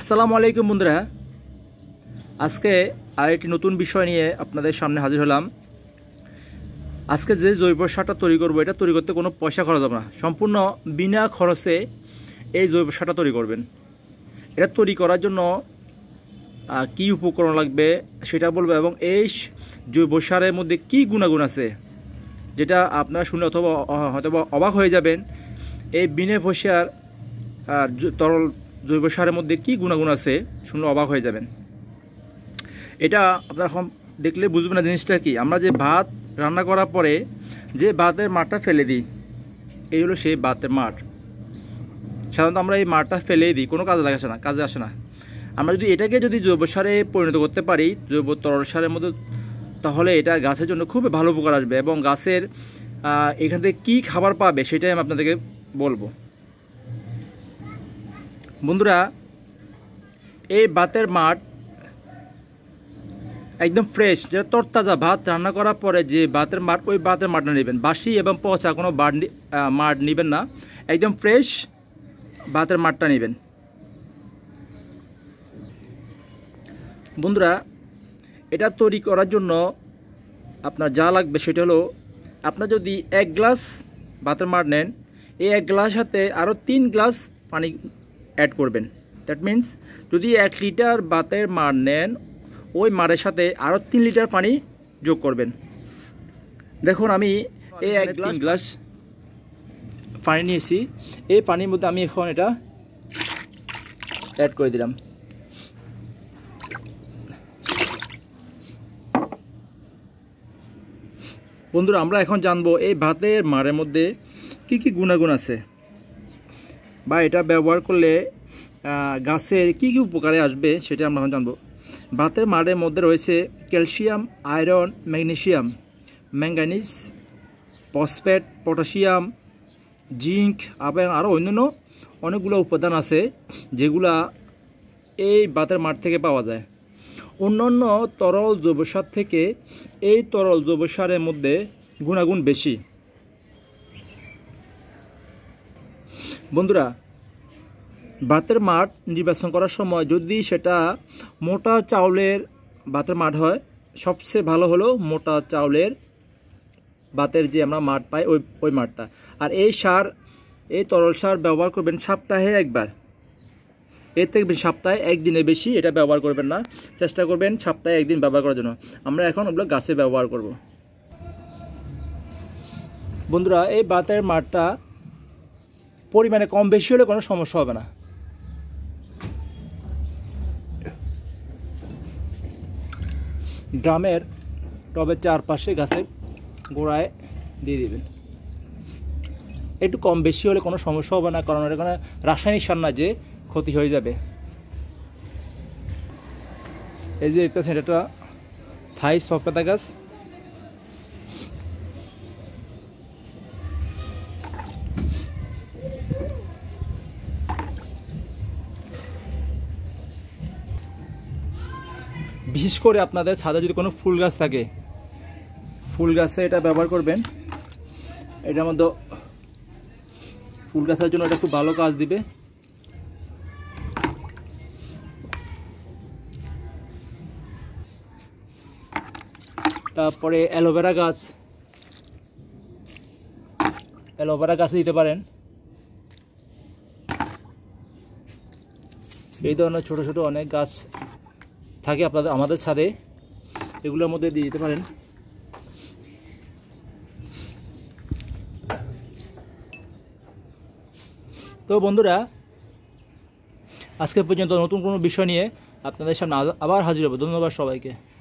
আসসালামু আলাইকুম বন্ধুরা আজকে আর একটি নতুন বিষয় নিয়ে আপনাদের সামনে হাজির হলাম আজকে যে জৈব সারটা তৈরি করবো এটা তৈরি করতে কোনো পয়সা খরচ হবে না সম্পূর্ণ বিনা খরচে এই জৈব সারটা তৈরি করবেন এটা তৈরি করার জন্য কি উপকরণ লাগবে সেটা বলবো এবং এই জৈব সারের মধ্যে কী গুণাগুণ আছে যেটা আপনারা শুনে অথবা হয়তো অবাক হয়ে যাবেন এই বিনে পয়সার তরল জৈব সারের মধ্যে কি গুণাগুণ আছে শুনলে অবাক হয়ে যাবেন এটা আপনারা দেখলে বুঝবেন না জিনিসটা কি আমরা যে ভাত রান্না করার পরে যে ভাতের মাঠটা ফেলে দিই এই হলো সেই ভাতের মাঠ সাধারণত আমরা এই মাঠটা ফেলে দিই কোনো কাজে লাগাছে না কাজে আসে না আমরা যদি এটাকে যদি জৈব সারে পরিণত করতে পারি জৈব তরল সারের মধ্যে তাহলে এটা গাছের জন্য খুব ভালো উপকার আসবে এবং গাছের এখান থেকে কী খাবার পাবে সেটাই আমি আপনাদেরকে বলবো বন্ধুরা এই ভাতের মাঠ একদম ফ্রেশ যেটা তরতাজা ভাত রান্না করার পরে যে ভাতের মাঠ ওই ভাতের মাঠটা নেবেন বাসি এবং পচা কোনো বাট মাঠ নেবেন না একদম ফ্রেশ ভাতের মাঠটা নেবেন বন্ধুরা এটা তৈরি করার জন্য আপনার যা লাগবে সেটা হলো আপনার যদি এক গ্লাস ভাতের মাঠ নেন এই এক গ্লাস হাতে আরও তিন গ্লাস পানি অ্যাড করবেন দ্যাট মিন্স যদি এক লিটার বাতের মার নেন ওই মারের সাথে আরও তিন লিটার পানি যোগ করবেন দেখুন আমি এই এক মানে গ্লাস গ্লাস পানি নিয়েছি এই পানির মধ্যে আমি এখন এটা অ্যাড করে দিলাম বন্ধুরা আমরা এখন জানবো এই ভাতের মারের মধ্যে কি কি গুণাগুণ আছে বা এটা ব্যবহার করলে গাছের কী কী উপকারে আসবে সেটা আমরা এখন জানবো ভাতের মাড়ের মধ্যে রয়েছে calcium iron magnesium manganese phosphate potassium zinc এবং আরও অন্যান্য অনেকগুলো উপাদান আছে যেগুলা এই বাতের মাঠ থেকে পাওয়া যায় অন্যান্য তরল জৈব সার থেকে এই তরল জৈব সারের মধ্যে গুণাগুণ বেশি বন্ধুরা ভাতের মাঠ নির্বাচন করার সময় যদি সেটা মোটা চাউলের ভাতের মাঠ হয় সবচেয়ে ভালো হলো মোটা চাউলের ভাতের যে আমরা মাঠ পাই ওই ওই মাঠটা আর এই সার এই তরল সার ব্যবহার করবেন সপ্তাহে একবার এর থেকে সপ্তাহে একদিনে বেশি এটা ব্যবহার করবেন না চেষ্টা করবেন সপ্তাহে একদিন ব্যবহার করার জন্য আমরা এখন ওগুলো গাছে ব্যবহার করব বন্ধুরা এই বাতের মাঠটা পরিমাণে কম বেশি হলে কোনো সমস্যা হবে না ড্রামের টবের চারপাশে গাছের গোড়ায় দিয়ে দেবেন একটু কম বেশি হলে কোনো সমস্যা হবে না কারণ এখানে রাসায়নিক সার না যে ক্ষতি হয়ে যাবে এই যে সেটা একটা থাই সফেদা গাছ বিশেষ করে আপনাদের ছাদে যদি কোনো ফুল গাছ থাকে ফুল গাছে এটা ব্যবহার করবেন এটার মধ্যে ফুল গাছের জন্য এটা খুব ভালো কাজ দিবে তারপরে অ্যালোভেরা গাছ অ্যালোভেরা গাছে দিতে পারেন এই ধরনের ছোটো ছোটো অনেক গাছ থাকে আপনাদের আমাদের ছাদে এগুলোর মধ্যে দিয়ে দিতে পারেন তো বন্ধুরা আজকে পর্যন্ত নতুন কোনো বিষয় নিয়ে আপনাদের সামনে আবার হাজির হবে ধন্যবাদ সবাইকে